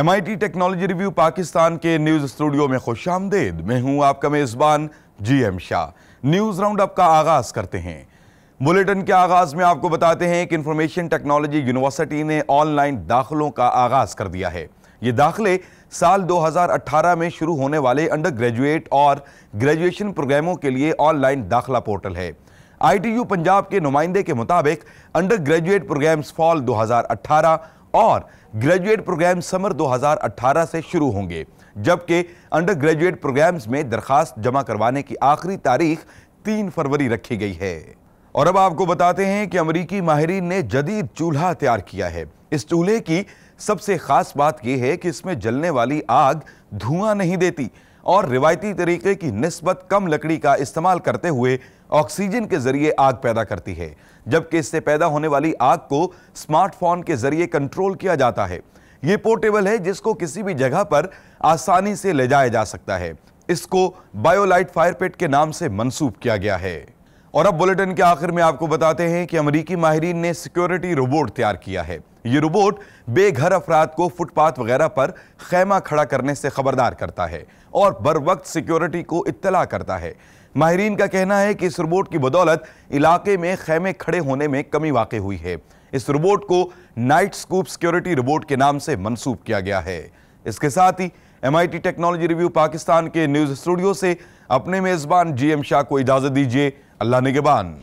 M I T technology review Pakistan کے news studio میں خوش آمدید میں ہوں آپ کا میزبان G M Shah news round up کا آغاز کرتے ہیں بلیٹن کے آغاز میں آپ کو بتاتے ہیں کہ انفارمیشن ٹیکنالوجی یونیورسٹی نے آن لائن داخلوں کا آغاز کر دیا ہے یہ داخلے سال دو ہزار اٹھارہ میں شروع ہونے والے انڈر گریجویٹ اور گریجویشن پروگراموں کے لیے آن لائن داخلہ پورٹل ہے آئی ٹی یو پنجاب کے نمائندے کے مطابق انڈر گریجویٹ پروگرامز فال دو ہزار اٹھارہ اور گریجویٹ پروگرام سمر دو ہزار سے شروع ہوں گے جبکہ انڈر گریجویٹ میں درخواست جمع کروانے کی آخری تاریخ تین فروری رکھی گئی ہے اور اب آپ کو بتاتے ہیں کہ امریکی ماہرین نے جدید چولہا تیار کیا ہے اس چولہے کی سب سے خاص بات یہ ہے کہ اس میں جلنے والی آگ دھواں نہیں دیتی اور روایتی طریقے کی نسبت کم لکڑی کا استعمال کرتے ہوئے آکسیجن کے ذریعے آگ پیدا کرتی ہے جبکہ اس سے پیدا ہونے والی آگ کو سمارٹ فون کے ذریعے کنٹرول کیا جاتا ہے یہ پورٹیبل ہے جس کو کسی بھی جگہ پر آسانی سے لے جایا جا سکتا ہے اس کو بائیو لائٹ فائر پیٹ کے نام سے منصوب کیا گیا ہے اور اب بلیٹن کے آخر میں آپ کو بتاتے ہیں کہ امریکی ماہرین نے سیکیورٹی روبوٹ تیار کیا ہے یہ روبوٹ بے گھر افراد کو فٹ پاتھ وغیرہ پر خیمہ کھڑا کرنے سے خبردار کرتا ہے اور بر وقت سیکیورٹی کو اطلاع کرتا ہے ماہرین کا کہنا ہے کہ اس روبوٹ کی بدولت علاقے میں خیمے کھڑے ہونے میں کمی واقع ہوئی ہے اس روبوٹ کو نائٹ سکوپ سیکیورٹی روبوٹ کے نام سے منسوب کیا گیا ہے اس کے ساتھ ہی M I T technology review Pakistan کے نیوز اسٹوڈیو سے اپنے میزبان جی ایم شاہ کو اجازت دیجیے اللہ نگبان